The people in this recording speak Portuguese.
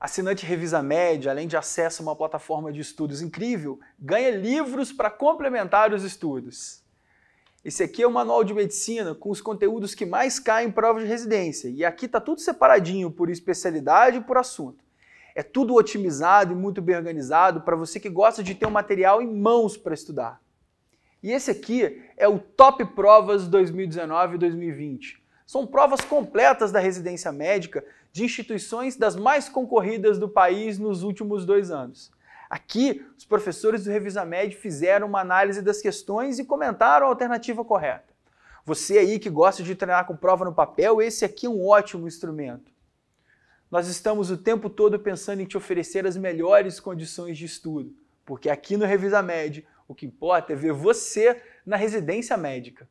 Assinante Revisa Média, além de acesso a uma plataforma de estudos incrível, ganha livros para complementar os estudos. Esse aqui é o manual de medicina com os conteúdos que mais caem em prova de residência. E aqui está tudo separadinho por especialidade e por assunto. É tudo otimizado e muito bem organizado para você que gosta de ter o um material em mãos para estudar. E esse aqui é o Top Provas 2019 e 2020. São provas completas da residência médica de instituições das mais concorridas do país nos últimos dois anos. Aqui, os professores do Revisamed fizeram uma análise das questões e comentaram a alternativa correta. Você aí que gosta de treinar com prova no papel, esse aqui é um ótimo instrumento. Nós estamos o tempo todo pensando em te oferecer as melhores condições de estudo, porque aqui no Revisa Med, o que importa é ver você na residência médica.